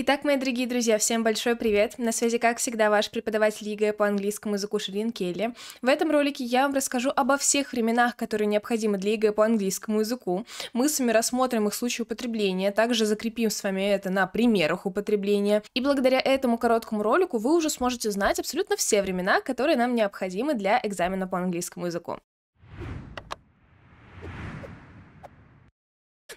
Итак, мои дорогие друзья, всем большой привет! На связи, как всегда, ваш преподаватель ЕГЭ по английскому языку Ширин Келли. В этом ролике я вам расскажу обо всех временах, которые необходимы для ЕГЭ по английскому языку. Мы с вами рассмотрим их случаи употребления, также закрепим с вами это на примерах употребления. И благодаря этому короткому ролику вы уже сможете знать абсолютно все времена, которые нам необходимы для экзамена по английскому языку.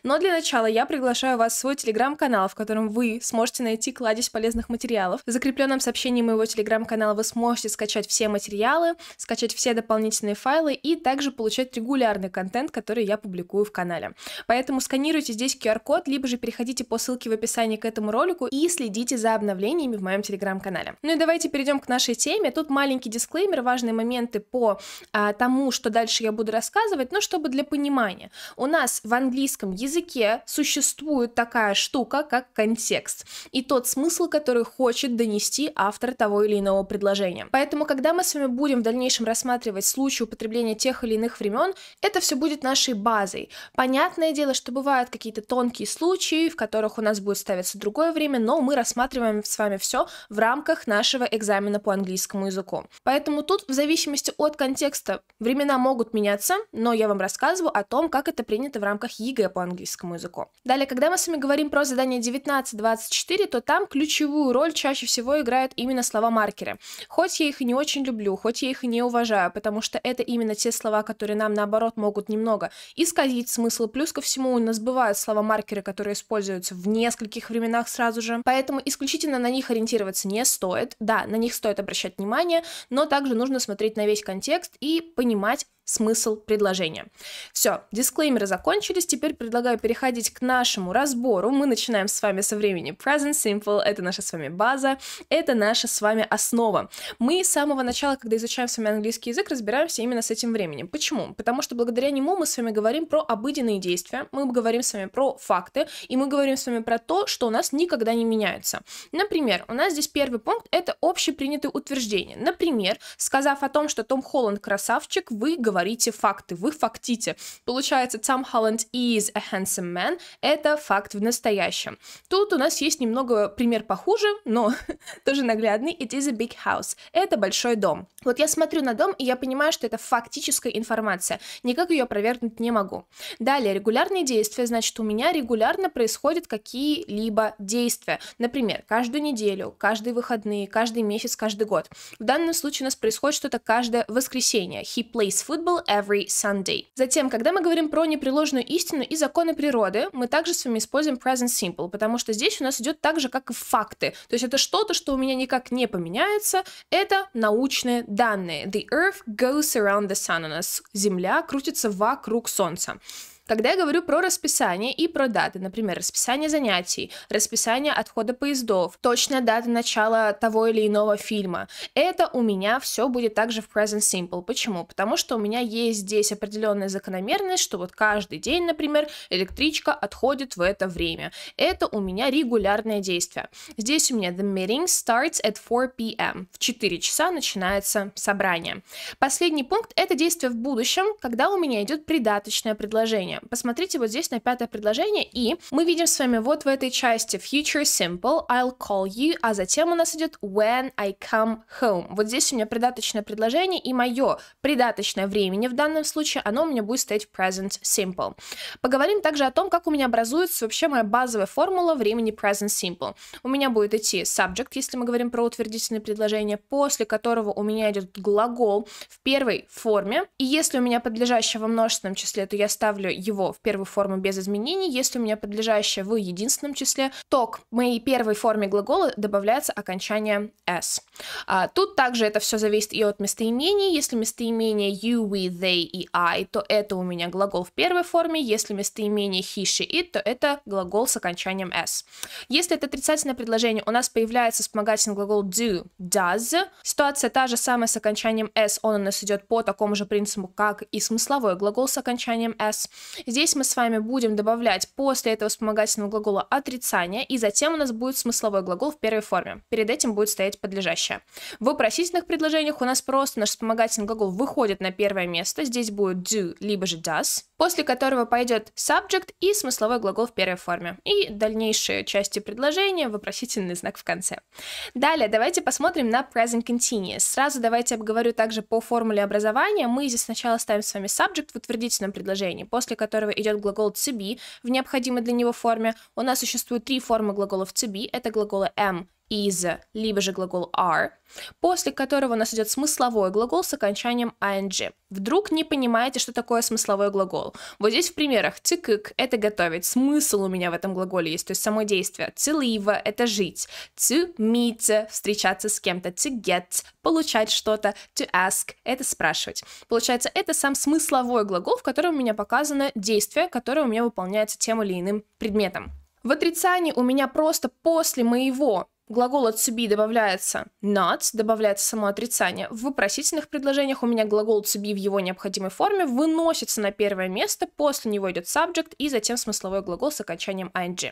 Но для начала я приглашаю вас в свой телеграм-канал, в котором вы сможете найти кладезь полезных материалов. В закрепленном сообщении моего телеграм-канала вы сможете скачать все материалы, скачать все дополнительные файлы и также получать регулярный контент, который я публикую в канале. Поэтому сканируйте здесь QR-код, либо же переходите по ссылке в описании к этому ролику и следите за обновлениями в моем телеграм-канале. Ну и давайте перейдем к нашей теме. Тут маленький дисклеймер, важные моменты по а, тому, что дальше я буду рассказывать, но чтобы для понимания. У нас в английском языке языке существует такая штука, как контекст, и тот смысл, который хочет донести автор того или иного предложения. Поэтому, когда мы с вами будем в дальнейшем рассматривать случаи употребления тех или иных времен, это все будет нашей базой. Понятное дело, что бывают какие-то тонкие случаи, в которых у нас будет ставиться другое время, но мы рассматриваем с вами все в рамках нашего экзамена по английскому языку. Поэтому тут, в зависимости от контекста, времена могут меняться, но я вам рассказываю о том, как это принято в рамках ЕГЭ по английскому английскому языку. Далее, когда мы с вами говорим про задание 19-24, то там ключевую роль чаще всего играют именно слова-маркеры. Хоть я их и не очень люблю, хоть я их и не уважаю, потому что это именно те слова, которые нам, наоборот, могут немного исказить смысл. Плюс ко всему у нас бывают слова-маркеры, которые используются в нескольких временах сразу же. Поэтому исключительно на них ориентироваться не стоит. Да, на них стоит обращать внимание, но также нужно смотреть на весь контекст и понимать, смысл предложения. Все, дисклеймеры закончились, теперь предлагаю переходить к нашему разбору. Мы начинаем с вами со времени present simple, это наша с вами база, это наша с вами основа. Мы с самого начала, когда изучаем с вами английский язык, разбираемся именно с этим временем. Почему? Потому что благодаря нему мы с вами говорим про обыденные действия, мы говорим с вами про факты, и мы говорим с вами про то, что у нас никогда не меняется. Например, у нас здесь первый пункт — это общепринятые утверждения. Например, сказав о том, что Том Холланд красавчик, вы говорите говорите факты, вы фактите. Получается, Том Holland is a handsome man — это факт в настоящем. Тут у нас есть немного пример похуже, но тоже наглядный. It is a big house. Это большой дом. Вот я смотрю на дом, и я понимаю, что это фактическая информация. Никак ее провернуть не могу. Далее, регулярные действия. Значит, у меня регулярно происходят какие-либо действия. Например, каждую неделю, каждые выходные, каждый месяц, каждый год. В данном случае у нас происходит что-то каждое воскресенье. He plays football Football Every Sunday. Затем, когда мы говорим про непреложную истину и законы природы, мы также с вами используем present simple, потому что здесь у нас идет так же, как и факты. То есть это что-то, что у меня никак не поменяется, это научные данные. The Earth goes around the sun. У нас Земля крутится вокруг Солнца. Когда я говорю про расписание и про даты, например, расписание занятий, расписание отхода поездов, точная дата начала того или иного фильма, это у меня все будет также в present simple. Почему? Потому что у меня есть здесь определенная закономерность, что вот каждый день, например, электричка отходит в это время. Это у меня регулярное действие. Здесь у меня the meeting starts at 4 p.m. В 4 часа начинается собрание. Последний пункт — это действие в будущем, когда у меня идет придаточное предложение посмотрите вот здесь на пятое предложение, и мы видим с вами вот в этой части future simple, I'll call you, а затем у нас идет when I come home. Вот здесь у меня придаточное предложение, и мое придаточное времени в данном случае, оно у меня будет стоять в present simple. Поговорим также о том, как у меня образуется вообще моя базовая формула времени present simple. У меня будет идти subject, если мы говорим про утвердительное предложение, после которого у меня идет глагол в первой форме, и если у меня подлежащего множественном числе, то я ставлю его в первой форме без изменений. Если у меня подлежащее в единственном числе, то к моей первой форме глагола добавляется окончание s. А, тут также это все зависит и от местоимений. Если местоимение you, we, they и I, то это у меня глагол в первой форме. Если местоимение he, she, it, то это глагол с окончанием s. Если это отрицательное предложение, у нас появляется вспомогательный глагол do, does. Ситуация та же самая с окончанием s, он у нас идет по такому же принципу, как и смысловой глагол с окончанием s. Здесь мы с вами будем добавлять после этого вспомогательного глагола отрицание, и затем у нас будет смысловой глагол в первой форме. Перед этим будет стоять подлежащее. В вопросительных предложениях у нас просто наш вспомогательный глагол выходит на первое место. Здесь будет do, либо же does после которого пойдет subject и смысловой глагол в первой форме. И дальнейшие части предложения, вопросительный знак в конце. Далее давайте посмотрим на present continuous. Сразу давайте обговорю также по формуле образования. Мы здесь сначала ставим с вами subject в утвердительном предложении, после которого идет глагол to be в необходимой для него форме. У нас существует три формы глаголов to be. Это глаголы am, is, либо же глагол are, после которого у нас идет смысловой глагол с окончанием ing. Вдруг не понимаете, что такое смысловой глагол. Вот здесь в примерах to cook это готовить, смысл у меня в этом глаголе есть, то есть само действие. To Целива – это жить. To meet – встречаться с кем-то. To get – получать что-то. To ask – это спрашивать. Получается, это сам смысловой глагол, в котором у меня показано действие, которое у меня выполняется тем или иным предметом. В отрицании у меня просто после моего глагол от to be добавляется not, добавляется само отрицание В вопросительных предложениях у меня глагол to be в его необходимой форме выносится на первое место, после него идет subject и затем смысловой глагол с окончанием ing.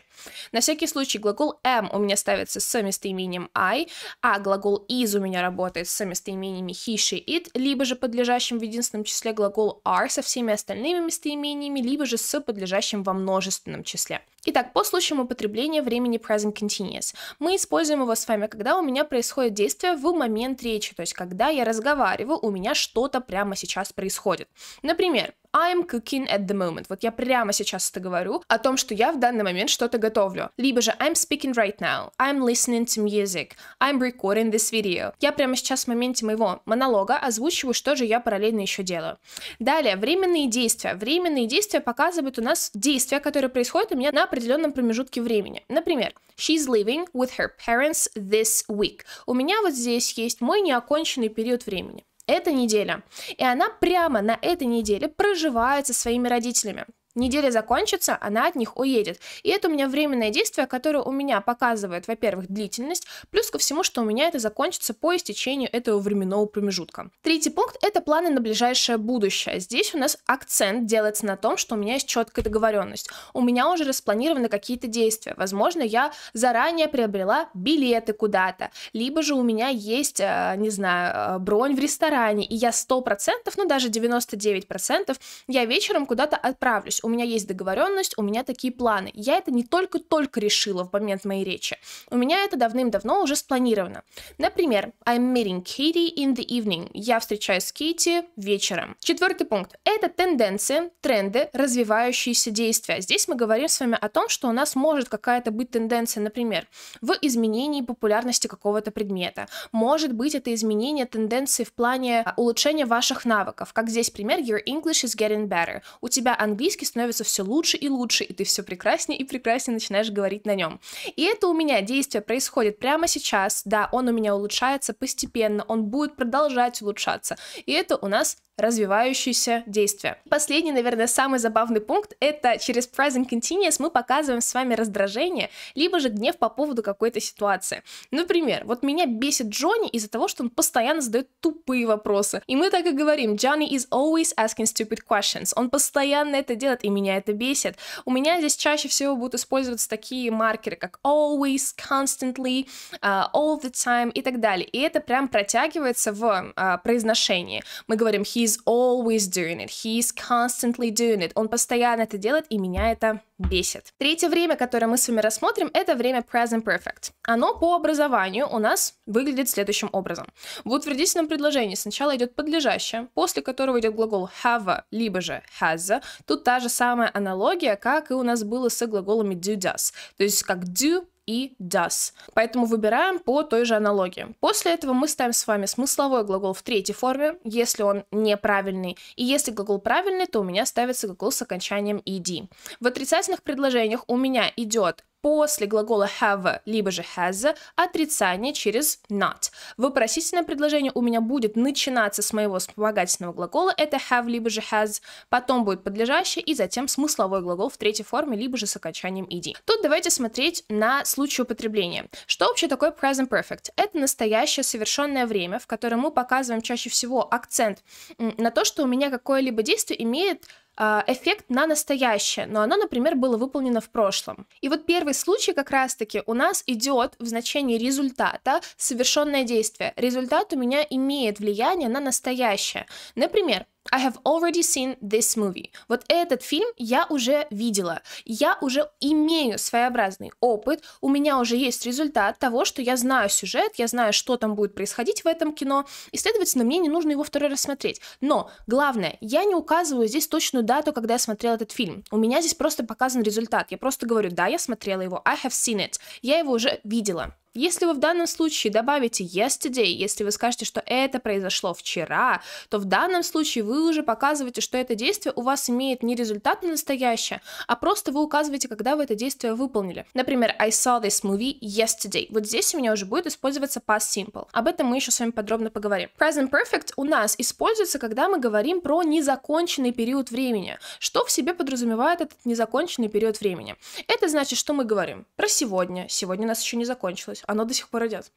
На всякий случай глагол am у меня ставится с местоимением I, а глагол is у меня работает с местоимениями he, she, it, либо же подлежащим в единственном числе глагол are со всеми остальными местоимениями, либо же с подлежащим во множественном числе. Итак, по случаям употребления времени present continuous. Мы используем его с вами, когда у меня происходит действие в момент речи, то есть когда я разговаривал, у меня что-то прямо сейчас происходит. Например, I'm cooking at the moment. Вот я прямо сейчас это говорю о том, что я в данный момент что-то готовлю. Либо же I'm speaking right now. I'm listening to music. I'm recording this video. Я прямо сейчас в моменте моего монолога озвучиваю, что же я параллельно еще делаю. Далее, временные действия. Временные действия показывают у нас действия, которые происходят у меня на определенном промежутке времени. Например, she's living with her parents this week. У меня вот здесь есть мой неоконченный период времени эта неделя. И она прямо на этой неделе проживает со своими родителями неделя закончится, она от них уедет. И это у меня временное действие, которое у меня показывает, во-первых, длительность, плюс ко всему, что у меня это закончится по истечению этого временного промежутка. Третий пункт — это планы на ближайшее будущее. Здесь у нас акцент делается на том, что у меня есть четкая договоренность. У меня уже распланированы какие-то действия. Возможно, я заранее приобрела билеты куда-то, либо же у меня есть, э, не знаю, э, бронь в ресторане, и я 100%, ну даже 99%, я вечером куда-то отправлюсь. У меня есть договоренность, у меня такие планы. Я это не только-только решила в момент моей речи. У меня это давным-давно уже спланировано. Например, I'm meeting Katie in the evening. Я встречаюсь с Кейти вечером. Четвертый пункт. Это тенденции, тренды, развивающиеся действия. Здесь мы говорим с вами о том, что у нас может какая-то быть тенденция, например, в изменении популярности какого-то предмета. Может быть, это изменение тенденции в плане а, улучшения ваших навыков. Как здесь пример, your English is getting better. У тебя английский становится все лучше и лучше, и ты все прекраснее и прекраснее начинаешь говорить на нем. И это у меня действие происходит прямо сейчас, да, он у меня улучшается постепенно, он будет продолжать улучшаться, и это у нас развивающиеся действия. Последний, наверное, самый забавный пункт — это через present continuous мы показываем с вами раздражение, либо же гнев по поводу какой-то ситуации. Например, вот меня бесит Джонни из-за того, что он постоянно задает тупые вопросы. И мы так и говорим, Johnny is always asking stupid questions. Он постоянно это делает, нет, и меня это бесит. У меня здесь чаще всего будут использоваться такие маркеры, как always, constantly, uh, all the time и так далее. И это прям протягивается в uh, произношении. Мы говорим he's always doing it, he's constantly doing it. Он постоянно это делает, и меня это бесит. Третье время, которое мы с вами рассмотрим, это время present perfect. Оно по образованию у нас выглядит следующим образом. В утвердительном предложении сначала идет подлежащее, после которого идет глагол have, либо же has. Тут та же самая аналогия, как и у нас было с глаголами do, does. То есть как do и does. Поэтому выбираем по той же аналогии. После этого мы ставим с вами смысловой глагол в третьей форме, если он неправильный. И если глагол правильный, то у меня ставится глагол с окончанием ed. В отрицательных предложениях у меня идет после глагола have либо же has отрицание через not. Вопросительное предложение у меня будет начинаться с моего вспомогательного глагола, это have либо же has, потом будет подлежащее и затем смысловой глагол в третьей форме, либо же с окончанием ed. Тут давайте смотреть на случай употребления. Что вообще такое present perfect? Это настоящее совершенное время, в котором мы показываем чаще всего акцент на то, что у меня какое-либо действие имеет а, эффект на настоящее, но оно, например, было выполнено в прошлом. И вот первый случай как раз-таки у нас идет в значении результата совершенное действие. Результат у меня имеет влияние на настоящее. Например, I have already seen this movie. Вот этот фильм я уже видела. Я уже имею своеобразный опыт, у меня уже есть результат того, что я знаю сюжет, я знаю, что там будет происходить в этом кино, и, следовательно, мне не нужно его второй раз смотреть. Но, главное, я не указываю здесь точную дату, когда я смотрела этот фильм. У меня здесь просто показан результат. Я просто говорю, да, я смотрела его, I have seen it, я его уже видела. Если вы в данном случае добавите yesterday, если вы скажете, что это произошло вчера, то в данном случае вы уже показываете, что это действие у вас имеет не результат на настоящее, а просто вы указываете, когда вы это действие выполнили. Например, I saw this movie yesterday. Вот здесь у меня уже будет использоваться past simple. Об этом мы еще с вами подробно поговорим. Present perfect у нас используется, когда мы говорим про незаконченный период времени. Что в себе подразумевает этот незаконченный период времени? Это значит, что мы говорим про сегодня. Сегодня у нас еще не закончилось работать, оно до сих пор идет.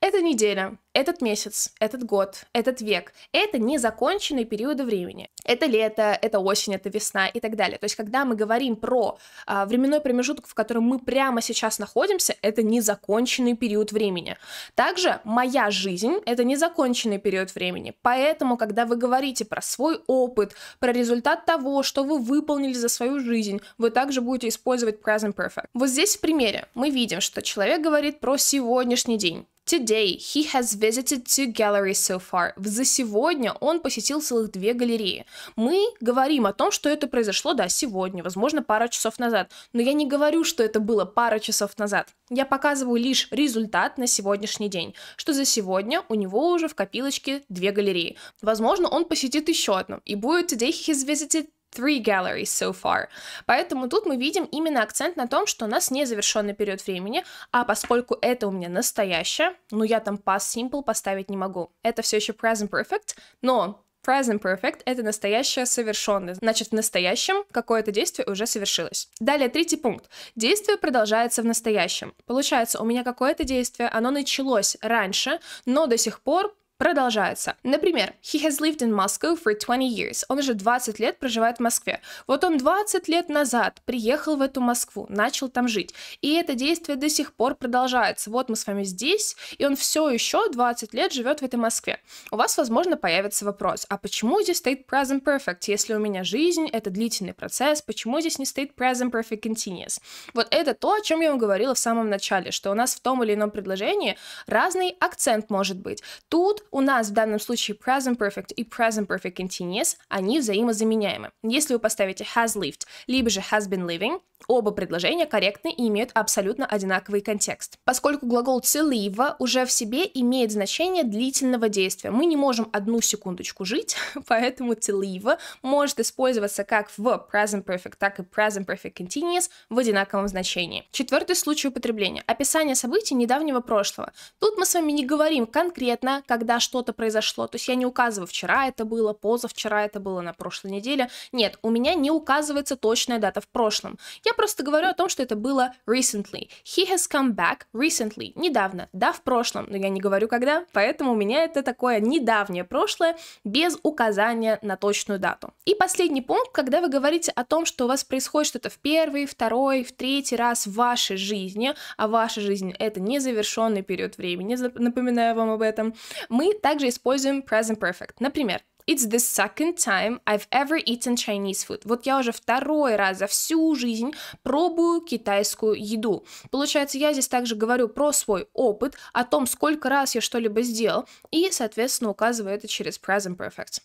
Эта неделя, этот месяц, этот год, этот век — это незаконченные периоды времени. Это лето, это осень, это весна и так далее. То есть, когда мы говорим про а, временной промежуток, в котором мы прямо сейчас находимся, это незаконченный период времени. Также моя жизнь — это незаконченный период времени. Поэтому, когда вы говорите про свой опыт, про результат того, что вы выполнили за свою жизнь, вы также будете использовать present perfect. Вот здесь в примере мы видим, что человек говорит про сегодняшний день. Today he has visited two galleries so far. За сегодня он посетил целых две галереи. Мы говорим о том, что это произошло, да, сегодня, возможно, пара часов назад. Но я не говорю, что это было пара часов назад. Я показываю лишь результат на сегодняшний день, что за сегодня у него уже в копилочке две галереи. Возможно, он посетит еще одну и будет today he has visited three galleries so far. Поэтому тут мы видим именно акцент на том, что у нас не завершенный период времени, а поскольку это у меня настоящее, ну я там past simple поставить не могу. Это все еще present perfect, но present perfect — это настоящее совершенное. Значит, в настоящем какое-то действие уже совершилось. Далее, третий пункт. Действие продолжается в настоящем. Получается, у меня какое-то действие, оно началось раньше, но до сих пор продолжается. Например, he has lived in Moscow for 20 years. Он уже 20 лет проживает в Москве. Вот он 20 лет назад приехал в эту Москву, начал там жить. И это действие до сих пор продолжается. Вот мы с вами здесь, и он все еще 20 лет живет в этой Москве. У вас, возможно, появится вопрос, а почему здесь стоит present perfect, если у меня жизнь — это длительный процесс, почему здесь не стоит present perfect continuous? Вот это то, о чем я вам говорила в самом начале, что у нас в том или ином предложении разный акцент может быть. Тут у нас в данном случае present perfect и present perfect continuous, они взаимозаменяемы. Если вы поставите has lived, либо же has been living, оба предложения корректны и имеют абсолютно одинаковый контекст. Поскольку глагол to live уже в себе имеет значение длительного действия, мы не можем одну секундочку жить, поэтому to live может использоваться как в present perfect, так и present perfect continuous в одинаковом значении. Четвертый случай употребления. Описание событий недавнего прошлого. Тут мы с вами не говорим конкретно, когда что-то произошло. То есть я не указываю, вчера это было, позавчера это было, на прошлой неделе. Нет, у меня не указывается точная дата в прошлом. Я просто говорю о том, что это было recently. He has come back recently. Недавно. Да, в прошлом, но я не говорю когда, поэтому у меня это такое недавнее прошлое без указания на точную дату. И последний пункт, когда вы говорите о том, что у вас происходит что-то в первый, второй, в третий раз в вашей жизни, а ваша жизнь это незавершенный период времени, напоминаю вам об этом, мы также используем present perfect. Например, It's the second time I've ever eaten Chinese food. Вот я уже второй раз за всю жизнь пробую китайскую еду. Получается, я здесь также говорю про свой опыт, о том, сколько раз я что-либо сделал, и, соответственно, указываю это через present perfect.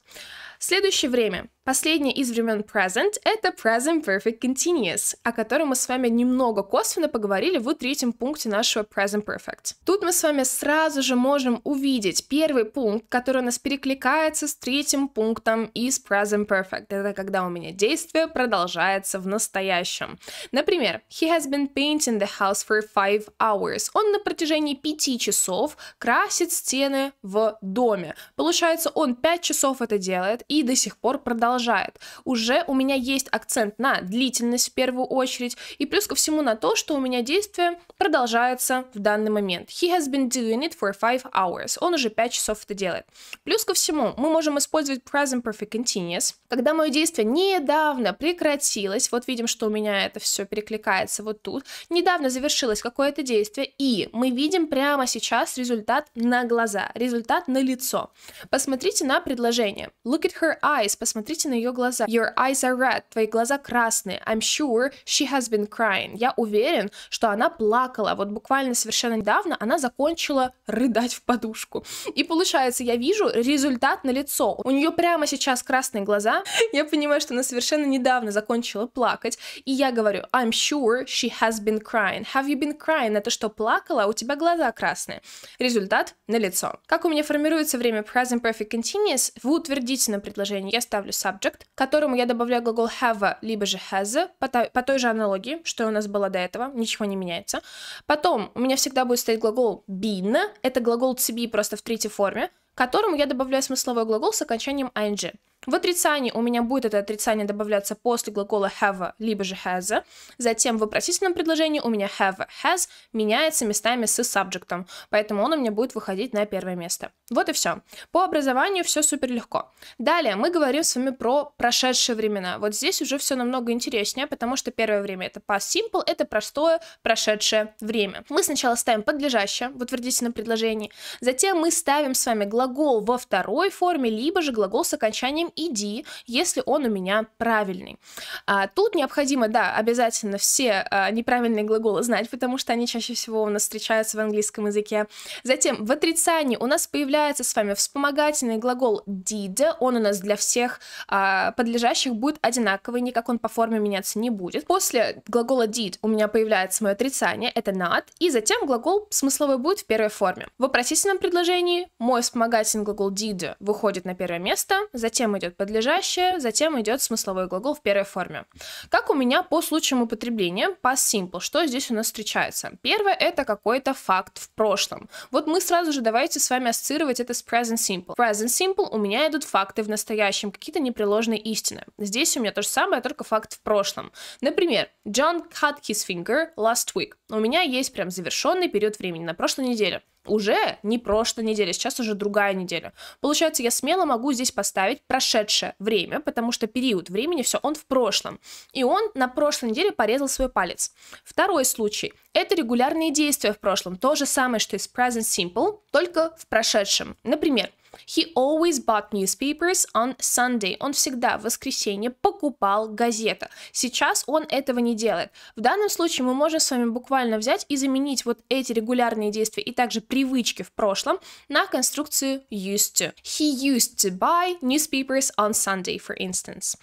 Следующее время. Последнее из времен present — это present perfect continuous, о котором мы с вами немного косвенно поговорили в третьем пункте нашего present perfect. Тут мы с вами сразу же можем увидеть первый пункт, который у нас перекликается с третьим пунктом из present perfect. Это когда у меня действие продолжается в настоящем. Например, he has been painting the house for five hours. Он на протяжении пяти часов красит стены в доме. Получается, он пять часов это делает, и до сих пор продолжает. Уже у меня есть акцент на длительность в первую очередь, и плюс ко всему на то, что у меня действие продолжается в данный момент. He has been doing it for five hours. Он уже 5 часов это делает. Плюс ко всему, мы можем использовать present perfect continuous. Когда мое действие недавно прекратилось, вот видим, что у меня это все перекликается вот тут, недавно завершилось какое-то действие, и мы видим прямо сейчас результат на глаза, результат на лицо. Посмотрите на предложение. Look at her eyes. Посмотрите на ее глаза. Your eyes are red. Твои глаза красные. I'm sure she has been crying. Я уверен, что она плакала. Вот буквально совершенно недавно она закончила рыдать в подушку. И получается, я вижу результат на лицо. У нее прямо сейчас красные глаза. Я понимаю, что она совершенно недавно закончила плакать. И я говорю, I'm sure she has been crying. Have you been crying? Это что, плакала? У тебя глаза красные. Результат на лицо. Как у меня формируется время present perfect continuous в утвердительном предложение я ставлю subject, к которому я добавляю глагол have, либо же has, по, по той же аналогии, что у нас было до этого, ничего не меняется. Потом у меня всегда будет стоять глагол been, это глагол to be просто в третьей форме, к которому я добавляю смысловой глагол с окончанием ing. В отрицании у меня будет это отрицание добавляться после глагола have, либо же has. Затем в вопросительном предложении у меня have, has меняется местами с subject, поэтому он у меня будет выходить на первое место. Вот и все. По образованию все супер легко. Далее мы говорим с вами про прошедшие времена. Вот здесь уже все намного интереснее, потому что первое время это past simple, это простое прошедшее время. Мы сначала ставим подлежащее в утвердительном предложении, затем мы ставим с вами глагол во второй форме, либо же глагол с окончанием иди, если он у меня правильный. А тут необходимо, да, обязательно все а, неправильные глаголы знать, потому что они чаще всего у нас встречаются в английском языке. Затем в отрицании у нас появляется с вами вспомогательный глагол did, он у нас для всех а, подлежащих будет одинаковый, никак он по форме меняться не будет. После глагола did у меня появляется мое отрицание, это not, и затем глагол смысловой будет в первой форме. В вопросительном предложении мой вспомогательный глагол did выходит на первое место, затем мы идет подлежащее, затем идет смысловой глагол в первой форме. Как у меня по случаям употребления, past simple, что здесь у нас встречается? Первое — это какой-то факт в прошлом. Вот мы сразу же давайте с вами ассоциировать это с present simple. present simple у меня идут факты в настоящем, какие-то непреложные истины. Здесь у меня то же самое, только факт в прошлом. Например, John cut his finger last week. У меня есть прям завершенный период времени на прошлой неделе уже не прошлой неделе, сейчас уже другая неделя. Получается, я смело могу здесь поставить прошедшее время, потому что период времени, все, он в прошлом. И он на прошлой неделе порезал свой палец. Второй случай. Это регулярные действия в прошлом. То же самое, что и с present simple, только в прошедшем. Например, He always bought newspapers on Sunday. Он всегда в воскресенье покупал газеты. Сейчас он этого не делает. В данном случае мы можем с вами буквально взять и заменить вот эти регулярные действия и также привычки в прошлом на конструкцию used to. He used to buy newspapers on Sunday, for instance.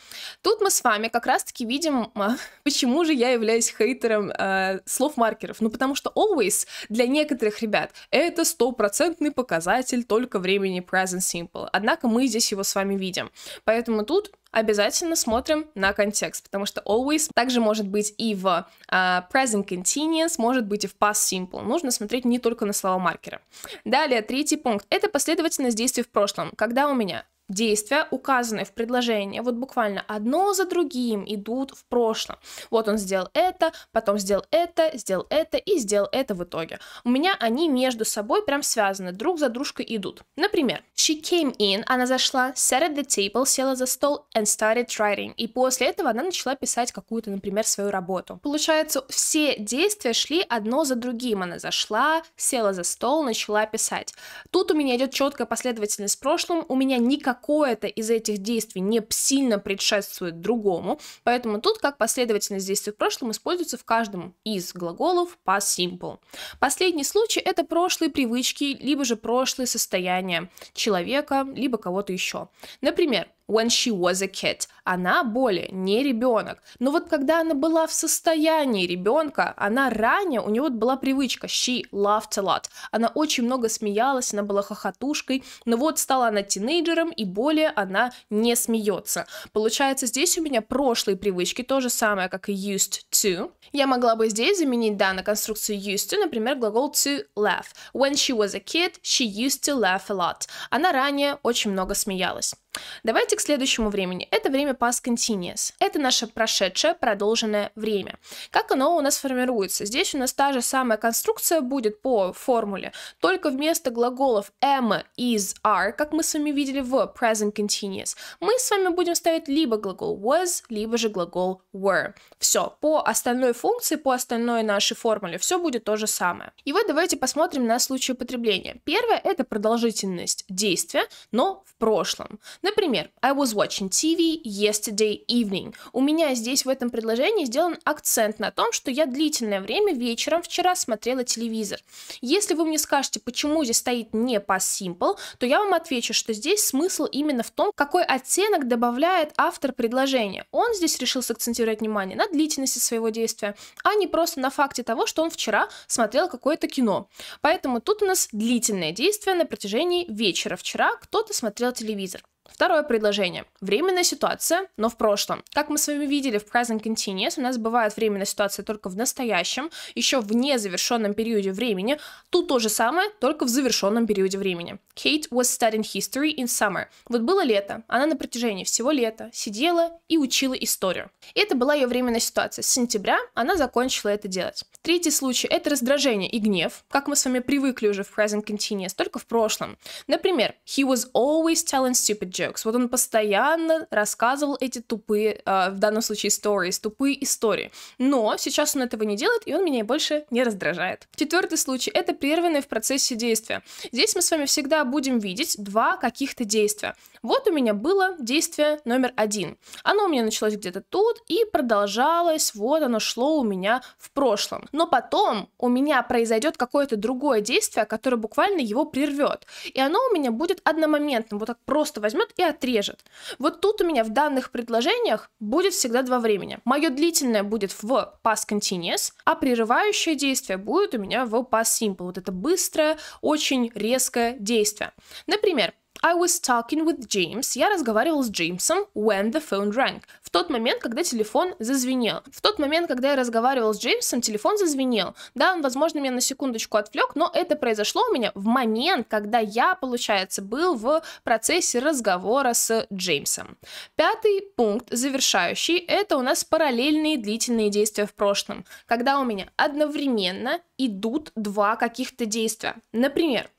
Тут мы с вами как раз-таки видим, а, почему же я являюсь хейтером э, слов-маркеров. Ну, потому что always для некоторых ребят это стопроцентный показатель только времени present simple. Однако мы здесь его с вами видим. Поэтому тут обязательно смотрим на контекст, потому что always также может быть и в uh, present continuous, может быть и в past simple. Нужно смотреть не только на слова маркера. Далее, третий пункт. Это последовательность действий в прошлом. Когда у меня действия, указанные в предложении, вот буквально одно за другим идут в прошлом. Вот он сделал это, потом сделал это, сделал это и сделал это в итоге. У меня они между собой прям связаны, друг за дружкой идут. Например, she came in, она зашла, sat at the table, села за стол and started writing. И после этого она начала писать какую-то, например, свою работу. Получается, все действия шли одно за другим. Она зашла, села за стол, начала писать. Тут у меня идет четкая последовательность с прошлым, у меня никак какое-то из этих действий не сильно предшествует другому, поэтому тут как последовательность действий в прошлом используется в каждом из глаголов past simple. Последний случай — это прошлые привычки, либо же прошлые состояния человека, либо кого-то еще. Например, when she was a kid. Она более не ребенок. Но вот когда она была в состоянии ребенка, она ранее, у нее вот была привычка, she laughed a lot. Она очень много смеялась, она была хохотушкой, но вот стала она тинейджером, и более она не смеется. Получается, здесь у меня прошлые привычки, то же самое, как и used to. Я могла бы здесь заменить, да, на конструкцию used to, например, глагол to laugh. When she was a kid, she used to laugh a lot. Она ранее очень много смеялась. Давайте к следующему времени. Это время past continuous. Это наше прошедшее продолженное время. Как оно у нас формируется? Здесь у нас та же самая конструкция будет по формуле, только вместо глаголов am, is, are, как мы с вами видели в present continuous, мы с вами будем ставить либо глагол was, либо же глагол were. Все, по остальной функции, по остальной нашей формуле все будет то же самое. И вот давайте посмотрим на случай употребления. Первое — это продолжительность действия, но в прошлом. Например, I was watching TV yesterday evening. У меня здесь в этом предложении сделан акцент на том, что я длительное время вечером вчера смотрела телевизор. Если вы мне скажете, почему здесь стоит не past simple, то я вам отвечу, что здесь смысл именно в том, какой оттенок добавляет автор предложения. Он здесь решил сакцентировать внимание на длительности своего действия, а не просто на факте того, что он вчера смотрел какое-то кино. Поэтому тут у нас длительное действие на протяжении вечера вчера кто-то смотрел телевизор. Второе предложение. Временная ситуация, но в прошлом. Как мы с вами видели в present continuous, у нас бывает временная ситуация только в настоящем, еще в незавершенном периоде времени. Тут то же самое, только в завершенном периоде времени. Kate was studying history in summer. Вот было лето, она на протяжении всего лета сидела и учила историю. И это была ее временная ситуация. С сентября она закончила это делать. Третий случай – это раздражение и гнев, как мы с вами привыкли уже в present continuous, только в прошлом. Например, he was always telling stupid jokes. Вот он постоянно рассказывал эти тупые, а, в данном случае, stories, тупые истории. Но сейчас он этого не делает, и он меня больше не раздражает. Четвертый случай – это прерванные в процессе действия. Здесь мы с вами всегда будем видеть два каких-то действия. Вот у меня было действие номер один. Оно у меня началось где-то тут и продолжалось, вот оно шло у меня в прошлом но потом у меня произойдет какое-то другое действие, которое буквально его прервет. И оно у меня будет одномоментным, вот так просто возьмет и отрежет. Вот тут у меня в данных предложениях будет всегда два времени. Мое длительное будет в past continuous, а прерывающее действие будет у меня в past simple. Вот это быстрое, очень резкое действие. Например, I was talking with James. Я разговаривал с Джеймсом when the phone rang. В тот момент, когда телефон зазвенел. В тот момент, когда я разговаривал с Джеймсом, телефон зазвенел. Да, он, возможно, меня на секундочку отвлек, но это произошло у меня в момент, когда я, получается, был в процессе разговора с Джеймсом. Пятый пункт, завершающий, это у нас параллельные длительные действия в прошлом, когда у меня одновременно идут два каких-то действия. Например,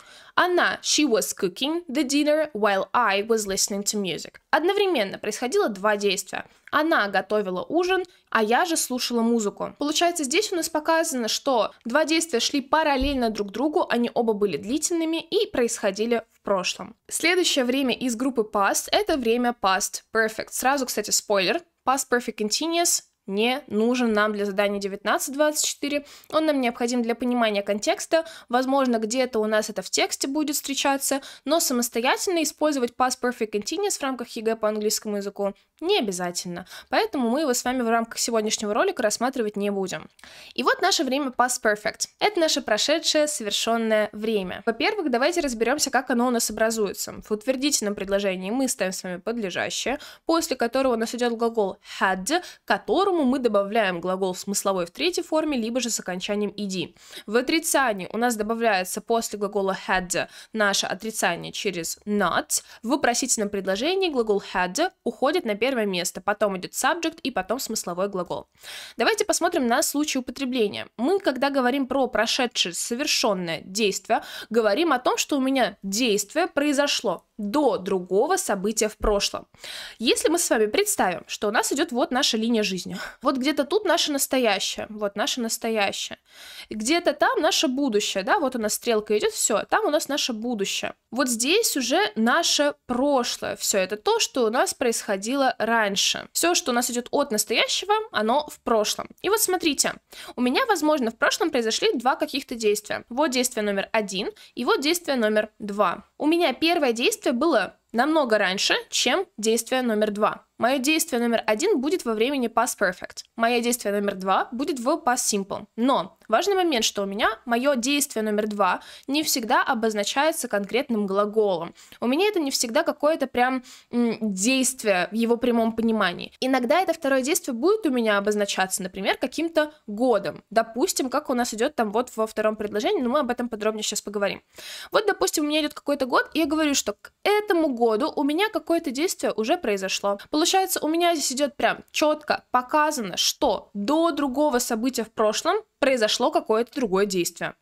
она, she was cooking the dinner while I was listening to music. Одновременно происходило два действия. Она готовила ужин, а я же слушала музыку. Получается, здесь у нас показано, что два действия шли параллельно друг другу, они оба были длительными и происходили в прошлом. Следующее время из группы past — это время past perfect. Сразу, кстати, спойлер. Past perfect continuous не нужен нам для задания 19-24. Он нам необходим для понимания контекста. Возможно, где-то у нас это в тексте будет встречаться, но самостоятельно использовать past perfect continuous в рамках ЕГЭ по английскому языку не обязательно. Поэтому мы его с вами в рамках сегодняшнего ролика рассматривать не будем. И вот наше время past perfect. Это наше прошедшее совершенное время. Во-первых, давайте разберемся, как оно у нас образуется. В утвердительном предложении мы ставим с вами подлежащее, после которого у нас идет глагол had, которому которому мы добавляем глагол смысловой в третьей форме, либо же с окончанием ed. В отрицании у нас добавляется после глагола had наше отрицание через not. В вопросительном предложении глагол had уходит на первое место, потом идет subject и потом смысловой глагол. Давайте посмотрим на случай употребления. Мы, когда говорим про прошедшее совершенное действие, говорим о том, что у меня действие произошло до другого события в прошлом. Если мы с вами представим, что у нас идет вот наша линия жизни, вот где-то тут наше настоящее, вот наше настоящее, где-то там наше будущее, да, вот у нас стрелка идет, все, там у нас наше будущее. Вот здесь уже наше прошлое, все это то, что у нас происходило раньше. Все, что у нас идет от настоящего, оно в прошлом. И вот смотрите, у меня, возможно, в прошлом произошли два каких-то действия. Вот действие номер один и вот действие номер два. У меня первое действие действие было намного раньше, чем действие номер два. Мое действие номер один будет во времени past perfect. Мое действие номер два будет в past simple. Но Важный момент, что у меня мое действие номер два не всегда обозначается конкретным глаголом. У меня это не всегда какое-то прям действие в его прямом понимании. Иногда это второе действие будет у меня обозначаться, например, каким-то годом. Допустим, как у нас идет там вот во втором предложении, но мы об этом подробнее сейчас поговорим. Вот, допустим, у меня идет какой-то год, и я говорю, что к этому году у меня какое-то действие уже произошло. Получается, у меня здесь идет прям четко показано, что до другого события в прошлом произошло какое-то другое действие.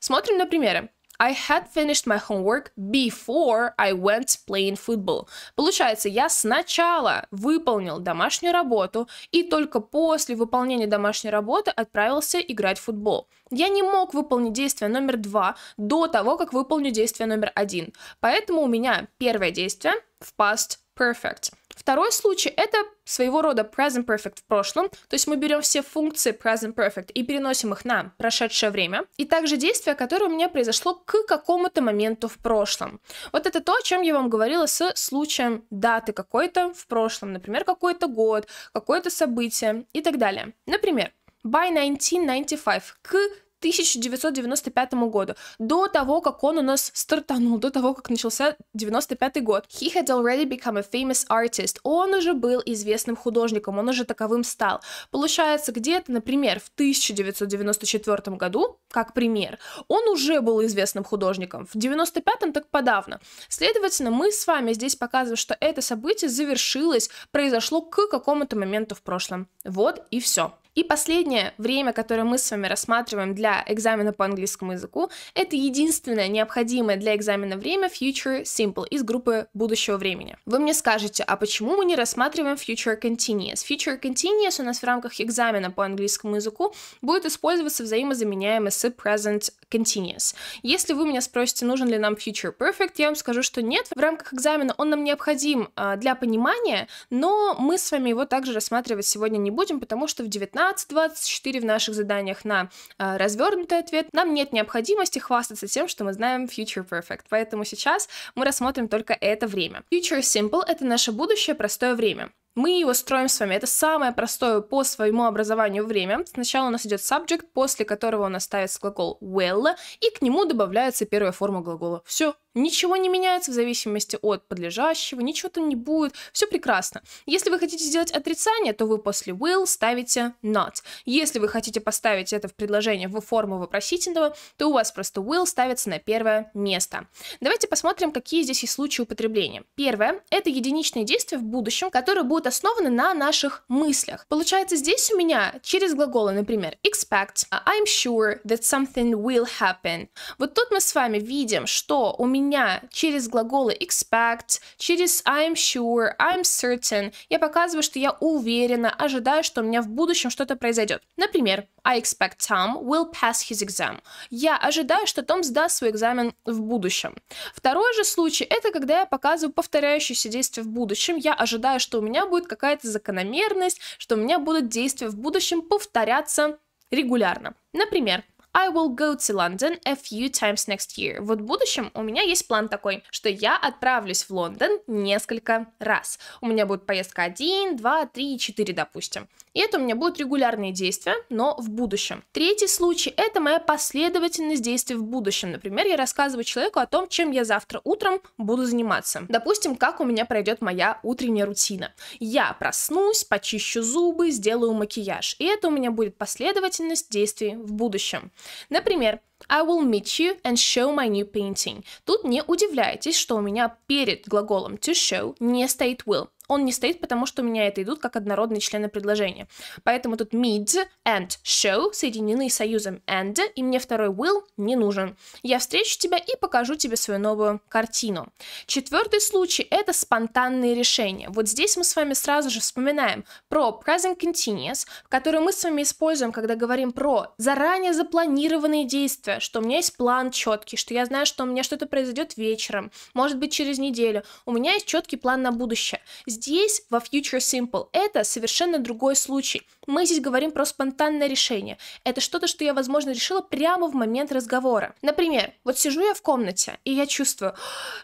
Смотрим на примеры. I had finished my homework before I went playing football. Получается, я сначала выполнил домашнюю работу и только после выполнения домашней работы отправился играть в футбол. Я не мог выполнить действие номер два до того, как выполню действие номер один. Поэтому у меня первое действие в past perfect. Второй случай — это своего рода present perfect в прошлом, то есть мы берем все функции present perfect и переносим их на прошедшее время, и также действие, которое у меня произошло к какому-то моменту в прошлом. Вот это то, о чем я вам говорила с случаем даты какой-то в прошлом, например, какой-то год, какое-то событие и так далее. Например, by 1995, к 1995 году, до того, как он у нас стартанул, до того, как начался 95 год. He had already become a famous artist. Он уже был известным художником, он уже таковым стал. Получается, где-то, например, в 1994 году, как пример, он уже был известным художником, в 95-м так подавно. Следовательно, мы с вами здесь показываем, что это событие завершилось, произошло к какому-то моменту в прошлом. Вот и все. И последнее время, которое мы с вами рассматриваем для экзамена по английскому языку, это единственное необходимое для экзамена время Future Simple из группы будущего времени. Вы мне скажете, а почему мы не рассматриваем Future Continuous? Future Continuous у нас в рамках экзамена по английскому языку будет использоваться взаимозаменяемо с Present Continuous. Если вы меня спросите, нужен ли нам Future Perfect, я вам скажу, что нет. В рамках экзамена он нам необходим а, для понимания, но мы с вами его также рассматривать сегодня не будем, потому что в 19 15-24 в наших заданиях на э, развернутый ответ, нам нет необходимости хвастаться тем, что мы знаем Future Perfect, поэтому сейчас мы рассмотрим только это время. Future Simple — это наше будущее простое время. Мы его строим с вами. Это самое простое по своему образованию время. Сначала у нас идет subject, после которого у нас ставится глагол will, и к нему добавляется первая форма глагола. Все, Ничего не меняется в зависимости от подлежащего, ничего там не будет, все прекрасно. Если вы хотите сделать отрицание, то вы после will ставите not. Если вы хотите поставить это в предложение в форму вопросительного, то у вас просто will ставится на первое место. Давайте посмотрим, какие здесь есть случаи употребления. Первое — это единичные действия в будущем, которые будут основаны на наших мыслях. Получается, здесь у меня через глаголы, например, expect, а I'm sure that something will happen. Вот тут мы с вами видим, что у меня меня через глаголы expect, через I'm sure, I'm certain я показываю, что я уверена, ожидаю, что у меня в будущем что-то произойдет. Например, I expect Tom will pass his exam. Я ожидаю, что Том сдаст свой экзамен в будущем. Второй же случай — это когда я показываю повторяющиеся действия в будущем. Я ожидаю, что у меня будет какая-то закономерность, что у меня будут действия в будущем повторяться регулярно. Например, I will go to London a few times next year. Вот в будущем у меня есть план такой, что я отправлюсь в Лондон несколько раз. У меня будет поездка 1, 2, 3, 4, допустим. И это у меня будут регулярные действия, но в будущем. Третий случай — это моя последовательность действий в будущем. Например, я рассказываю человеку о том, чем я завтра утром буду заниматься. Допустим, как у меня пройдет моя утренняя рутина. Я проснусь, почищу зубы, сделаю макияж. И это у меня будет последовательность действий в будущем. Например, I will meet you and show my new painting. Тут не удивляйтесь, что у меня перед глаголом to show не стоит will. он не стоит, потому что у меня это идут как однородные члены предложения. Поэтому тут meet and show соединены союзом and, и мне второй will не нужен. Я встречу тебя и покажу тебе свою новую картину. Четвертый случай — это спонтанные решения. Вот здесь мы с вами сразу же вспоминаем про present continuous, который мы с вами используем, когда говорим про заранее запланированные действия, что у меня есть план четкий, что я знаю, что у меня что-то произойдет вечером, может быть, через неделю. У меня есть четкий план на будущее. Здесь, во Future Simple, это совершенно другой случай. Мы здесь говорим про спонтанное решение. Это что-то, что я, возможно, решила прямо в момент разговора. Например, вот сижу я в комнате, и я чувствую,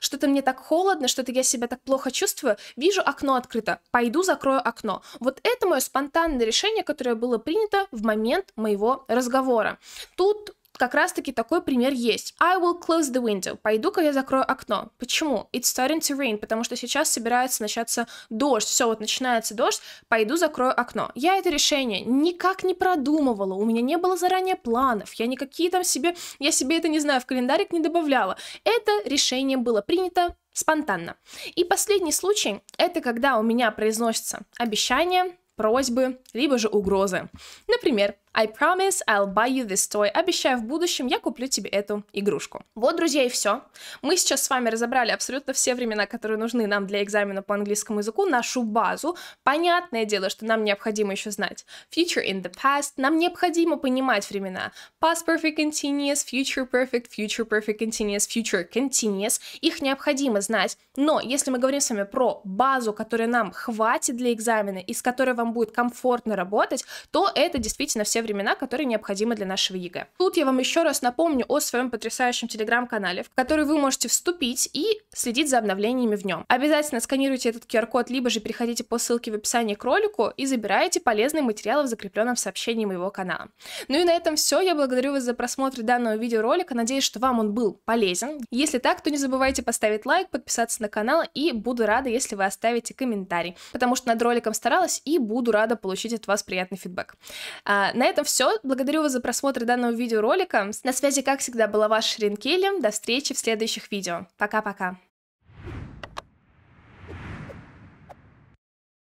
что-то мне так холодно, что-то я себя так плохо чувствую, вижу окно открыто, пойду закрою окно. Вот это мое спонтанное решение, которое было принято в момент моего разговора. Тут как раз-таки такой пример есть. I will close the window. Пойду-ка я закрою окно. Почему? It's starting to rain, потому что сейчас собирается начаться дождь. Все, вот начинается дождь, пойду закрою окно. Я это решение никак не продумывала, у меня не было заранее планов, я никакие там себе, я себе это, не знаю, в календарик не добавляла. Это решение было принято спонтанно. И последний случай — это когда у меня произносится обещание, просьбы, либо же угрозы. Например, I promise I'll buy you this toy. Обещаю, в будущем я куплю тебе эту игрушку. Вот, друзья, и все. Мы сейчас с вами разобрали абсолютно все времена, которые нужны нам для экзамена по английскому языку, нашу базу. Понятное дело, что нам необходимо еще знать future in the past, нам необходимо понимать времена past perfect continuous, future perfect, future perfect continuous, future continuous. Их необходимо знать, но если мы говорим с вами про базу, которая нам хватит для экзамена и с которой вам будет комфортно работать, то это действительно все времена, которые необходимы для нашего ЕГЭ. Тут я вам еще раз напомню о своем потрясающем телеграм-канале, в который вы можете вступить и следить за обновлениями в нем. Обязательно сканируйте этот QR-код, либо же переходите по ссылке в описании к ролику и забирайте полезные материалы в закрепленном сообщении моего канала. Ну и на этом все. Я благодарю вас за просмотр данного видеоролика. Надеюсь, что вам он был полезен. Если так, то не забывайте поставить лайк, подписаться на канал и буду рада, если вы оставите комментарий, потому что над роликом старалась и буду рада получить от вас приятный фидбэк. А, на этом этом все. Благодарю вас за просмотр данного видеоролика. На связи, как всегда, была ваша Ренкелем. До встречи в следующих видео. Пока-пока.